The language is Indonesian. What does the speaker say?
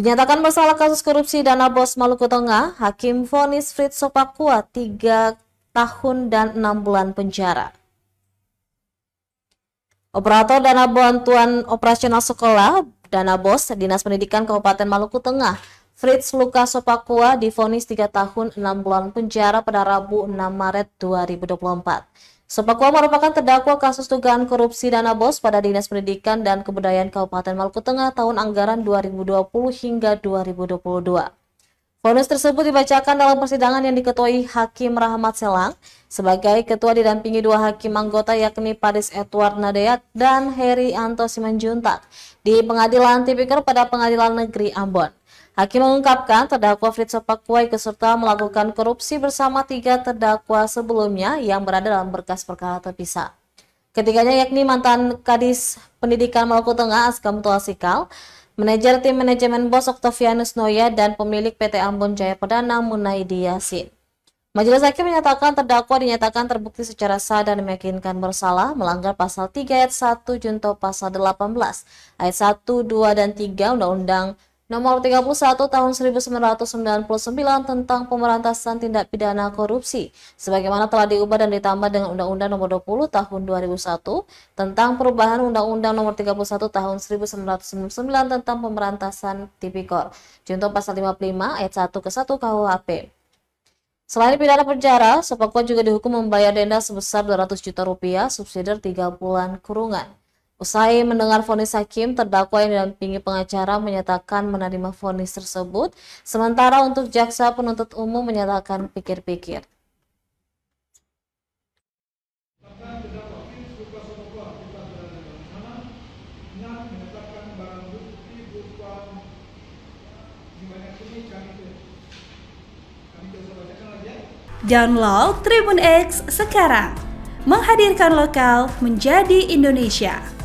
Dinyatakan bersalah kasus korupsi dana bos Maluku Tengah, Hakim Fonis Fritz Sopakua 3 tahun dan 6 bulan penjara. Operator dana bantuan operasional sekolah, dana bos, Dinas Pendidikan Kabupaten Maluku Tengah, Fritz Lukas Sopakua difonis 3 tahun 6 bulan penjara pada Rabu 6 Maret 2024. Sopakua merupakan terdakwa kasus dugaan korupsi dana bos pada Dinas Pendidikan dan Kebudayaan Kabupaten Maluku Tengah tahun anggaran 2020 hingga 2022. Fonis tersebut dibacakan dalam persidangan yang diketuai Hakim Rahmat Selang sebagai ketua didampingi dua hakim anggota yakni Paris Edward Nadeat dan Heri Anto Simanjuntak di Pengadilan Tipikor pada Pengadilan Negeri Ambon. Hakim mengungkapkan terdakwa Fritz Pakuai keserta melakukan korupsi bersama tiga terdakwa sebelumnya yang berada dalam berkas perkara terpisah. Ketiganya yakni mantan Kadis Pendidikan Maluku Tengah Askam Tuasikal, manajer tim manajemen Bos Oktavianus Noya dan pemilik PT Ambon Jaya Perdana Munaidi Yasin. Majelis Hakim menyatakan terdakwa dinyatakan terbukti secara sah dan meyakinkan bersalah melanggar pasal 3 ayat 1 junto pasal 18 ayat 1, 2, dan 3 Undang-Undang Nomor 31 Tahun 1999 tentang Pemberantasan Tindak Pidana Korupsi, sebagaimana telah diubah dan ditambah dengan Undang-Undang Nomor 20 Tahun 2001 tentang perubahan Undang-Undang Nomor 31 Tahun 1999 tentang Pemberantasan Tipikor, junto pasal 55 ayat 1 ke 1 KUHP. Selain pidana penjara, Sepakwa juga dihukum membayar denda sebesar 200 juta rupiah, subsidi 3 bulan kurungan. Usai mendengar vonis hakim, terdakwa yang didampingi pengacara menyatakan menerima vonis tersebut, sementara untuk jaksa penuntut umum menyatakan pikir-pikir. Download Tribun X sekarang, menghadirkan lokal menjadi Indonesia.